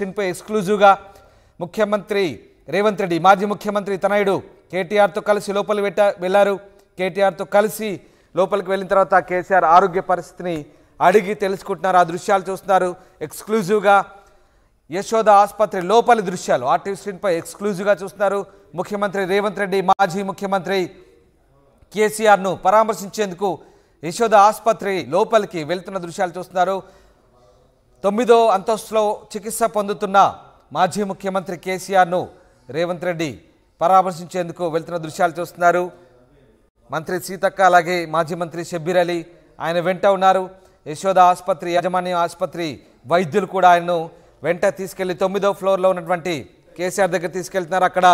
సిన్పై ఎక్స్క్లూజివ్గా ముఖ్యమంత్రి రేవంత్ రెడ్డి మాజీ ముఖ్యమంత్రి తనయుడు కేటీఆర్తో కలిసి లోపలికి పెట్ట వెళ్ళారు కేటీఆర్తో కలిసి లోపలికి వెళ్ళిన తర్వాత కేసీఆర్ ఆరోగ్య పరిస్థితిని అడిగి తెలుసుకుంటున్నారు ఆ దృశ్యాలు చూస్తున్నారు ఎక్స్క్లూజివ్గా యశోద ఆసుపత్రి లోపలి దృశ్యాలు ఆర్టీవీ స్క్రీన్పై ఎక్స్క్లూజివ్గా చూస్తున్నారు ముఖ్యమంత్రి రేవంత్ రెడ్డి మాజీ ముఖ్యమంత్రి కేసీఆర్ను పరామర్శించేందుకు యశోద ఆసుపత్రి లోపలికి వెళ్తున్న దృశ్యాలు చూస్తున్నారు తొమ్మిదో అంతస్తులో చికిత్స పొందుతున్న మాజీ ముఖ్యమంత్రి కేసీఆర్ను రేవంత్ రెడ్డి పరామర్శించేందుకు వెళ్తున్న దృశ్యాలు చూస్తున్నారు మంత్రి సీతక్క అలాగే మాజీ మంత్రి షబ్బీర్ అలీ ఆయన వెంట ఉన్నారు యశోద ఆసుపత్రి యాజమాన్య ఆసుపత్రి వైద్యులు కూడా ఆయన్ను వెంట తీసుకెళ్లి తొమ్మిదో ఫ్లోర్లో ఉన్నటువంటి కేసీఆర్ దగ్గర తీసుకెళ్తున్నారు అక్కడ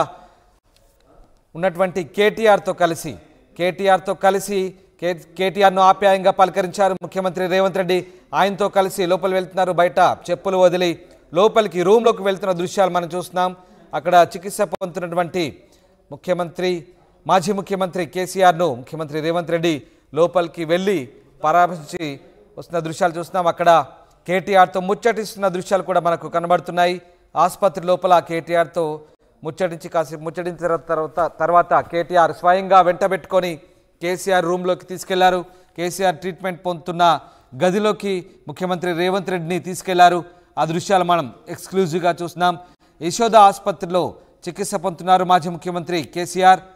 ఉన్నటువంటి కేటీఆర్తో కలిసి కేటీఆర్తో కలిసి కే కేటీఆర్ను ఆప్యాయంగా పలకరించారు ముఖ్యమంత్రి రేవంత్ రెడ్డి ఆయనతో కలిసి లోపల వెళ్తున్నారు బయట చెప్పులు వదిలి లోపలికి రూమ్లోకి వెళ్తున్న దృశ్యాలు మనం చూస్తున్నాం అక్కడ చికిత్స పొందుతున్నటువంటి ముఖ్యమంత్రి మాజీ ముఖ్యమంత్రి కేసీఆర్ను ముఖ్యమంత్రి రేవంత్ రెడ్డి లోపలికి వెళ్ళి పరామర్శించి వస్తున్న దృశ్యాలు చూస్తున్నాం అక్కడ కేటీఆర్తో ముచ్చటిస్తున్న దృశ్యాలు కూడా మనకు కనబడుతున్నాయి ఆసుపత్రి లోపల కేటీఆర్తో ముచ్చటించి కాసేపు ముచ్చటించిన తర్వాత తర్వాత కేటీఆర్ స్వయంగా వెంటబెట్టుకొని కేసీఆర్ రూమ్లోకి తీసుకెళ్లారు కేసీఆర్ ట్రీట్మెంట్ పొందుతున్న గదిలోకి ముఖ్యమంత్రి రేవంత్ రెడ్డిని తీసుకెళ్లారు ఆ దృశ్యాలు మనం ఎక్స్క్లూజివ్గా చూస్తున్నాం యశోద ఆసుపత్రిలో చికిత్స పొందుతున్నారు మాజీ ముఖ్యమంత్రి కేసీఆర్